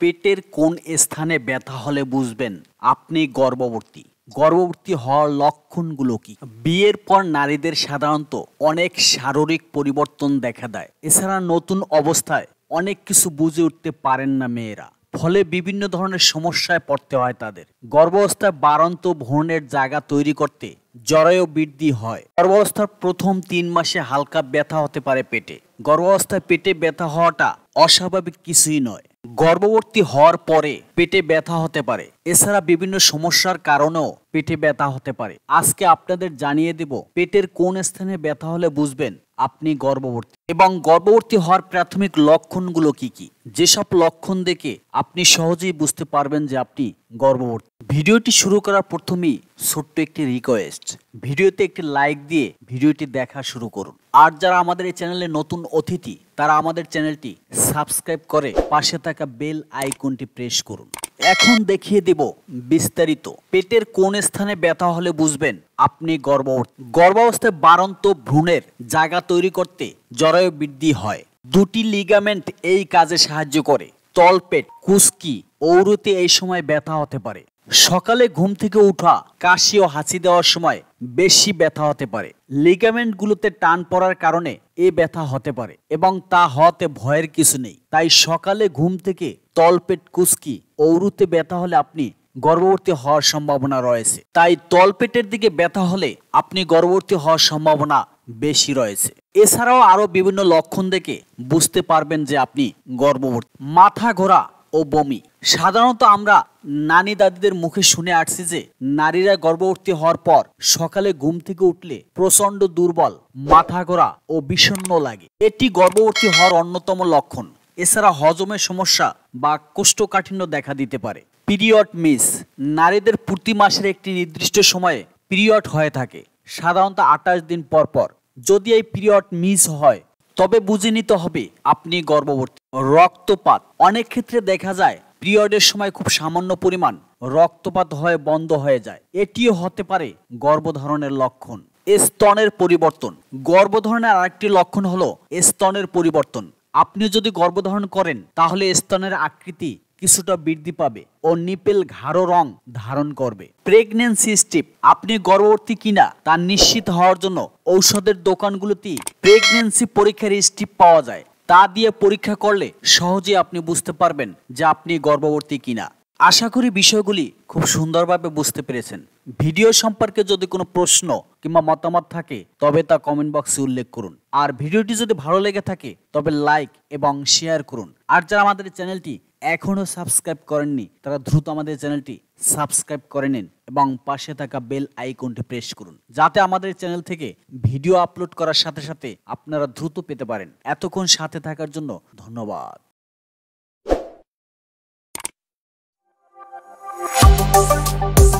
পেটের কোন স্থানে ব্যথা হলে বুঝবেন আপনি গর্ভবতী গর্ভবতী হওয়ার লক্ষণগুলো কি বিয়ের পর নারীদের সাধারণত অনেক শারীরিক পরিবর্তন দেখা দেয় এছাড়া নতুন অবস্থায় অনেক কিছু বুঝে উঠতে পারেন না মেয়েরা ফলে বিভিন্ন ধরনের সমস্যায় পড়তে হয় তাদের গর্ভাবস্থায় বারন্ত ভ্রণের জায়গা তৈরি করতে জরায়ু বৃদ্ধি হয় গর্ভাবস্থার প্রথম তিন মাসে হালকা ব্যথা হতে পারে পেটে গর্ভাবস্থায় পেটে ব্যথা হওয়াটা অস্বাভাবিক কিছুই নয় গর্ভবর্তী হওয়ার পরে পেটে ব্যথা হতে পারে এছাড়া বিভিন্ন সমস্যার কারণেও পেটে ব্যথা হতে পারে আজকে আপনাদের জানিয়ে দেব পেটের কোন স্থানে ব্যথা হলে বুঝবেন আপনি গর্ভবর্তী এবং গর্ভবর্তী হওয়ার প্রাথমিক লক্ষণগুলো কি কি যেসব লক্ষণ দেখে আপনি সহজেই বুঝতে পারবেন যে আপনি গর্ভবর্তী ভিডিওটি শুরু করার প্রথমেই ছোট্ট একটি রিকোয়েস্ট ভিডিওতে একটি লাইক দিয়ে ভিডিওটি দেখা শুরু করুন আর যারা আমাদের এই চ্যানেলে নতুন অতিথি তারা আমাদের চ্যানেলটি সাবস্ক্রাইব করে পাশে থাকা বেল আইকনটি প্রেস করুন এখন দেখিয়ে দেব বিস্তারিত পেটের কোন স্থানে ব্যথা হলে বুঝবেন আপনি গর্ভ গর্ভাবস্থায় বারন্ত ভ্রূণের জায়গা তৈরি করতে জরায়ু বৃদ্ধি হয় দুটি লিগামেন্ট এই কাজে সাহায্য করে তলপেট কুস্কি ঔরতে এই সময় ব্যথা হতে পারে সকালে ঘুম থেকে উঠা কাশি ও হাঁচি দেওয়ার সময় বেশি ব্যথা হতে পারে লিগামেন্টগুলোতে টান পড়ার কারণে এ ব্যথা হতে পারে এবং তা হতে ভয়ের কিছু নেই তাই সকালে ঘুম থেকে তলপেট কুস্কি ঔরুতে ব্যথা হলে আপনি গর্ভবতী হওয়ার সম্ভাবনা রয়েছে তাই তলপেটের দিকে ব্যথা হলে আপনি গর্ভবতী হওয়ার সম্ভাবনা বেশি রয়েছে এছাড়াও আরও বিভিন্ন লক্ষণ দেখে বুঝতে পারবেন যে আপনি গর্ভবতী মাথা ঘোরা ও বমি সাধারণত আমরা নানি দাদিদের মুখে শুনে আসছি যে নারীরা গর্ভবতী হওয়ার পর সকালে ঘুম থেকে উঠলে প্রচণ্ড দুর্বল মাথা ঘোরা ও বিষণ্ন লাগে এটি গর্ভবতী হওয়ার অন্যতম লক্ষণ এছাড়া হজমের সমস্যা বা কোষ্ঠকাঠিন্য দেখা দিতে পারে পিরিয়ড মিস নারীদের প্রতি মাসের একটি নির্দিষ্ট সময়ে পিরিয়ড হয়ে থাকে সাধারণত আঠাশ দিন পর পর যদি এই পিরিয়ড মিস হয় তবে বুঝে নিতে হবে আপনি গর্ভবতী রক্তপাত অনেক ক্ষেত্রে দেখা যায় পিরিয়ডের সময় খুব সামান্য পরিমাণ রক্তপাত হয় বন্ধ হয়ে যায় এটিও হতে পারে গর্ভধারণের লক্ষণ স্তনের পরিবর্তন গর্ভধারণের আরেকটি লক্ষণ হলো স্তনের পরিবর্তন আপনি যদি গর্ভধারণ করেন তাহলে স্তনের আকৃতি কিছুটা বৃদ্ধি পাবে ও নিপেল ঘাড়ো রং ধারণ করবে প্রেগনেন্সি স্টিপ আপনি গর্ভবতী কিনা তা নিশ্চিত হওয়ার জন্য ঔষধের দোকানগুলোতে প্রেগনেন্সি পরীক্ষার স্টিপ পাওয়া যায় তা দিয়ে পরীক্ষা করলে সহজে আপনি বুঝতে পারবেন যে আপনি গর্ভবতী কিনা আশা করি বিষয়গুলি খুব সুন্দরভাবে বুঝতে পেরেছেন ভিডিও সম্পর্কে যদি কোনো প্রশ্ন কিংবা মতামত থাকে তবে তা কমেন্ট বক্সে উল্লেখ করুন আর ভিডিওটি যদি ভালো লেগে থাকে তবে লাইক এবং শেয়ার করুন আর যারা আমাদের চ্যানেলটি এখনও সাবস্ক্রাইব করেননি তারা দ্রুত আমাদের চ্যানেলটি সাবস্ক্রাইব করে নিন এবং পাশে থাকা বেল আইকনটি প্রেস করুন যাতে আমাদের চ্যানেল থেকে ভিডিও আপলোড করার সাথে সাথে আপনারা দ্রুত পেতে পারেন এতক্ষণ সাথে থাকার জন্য ধন্যবাদ Thank you.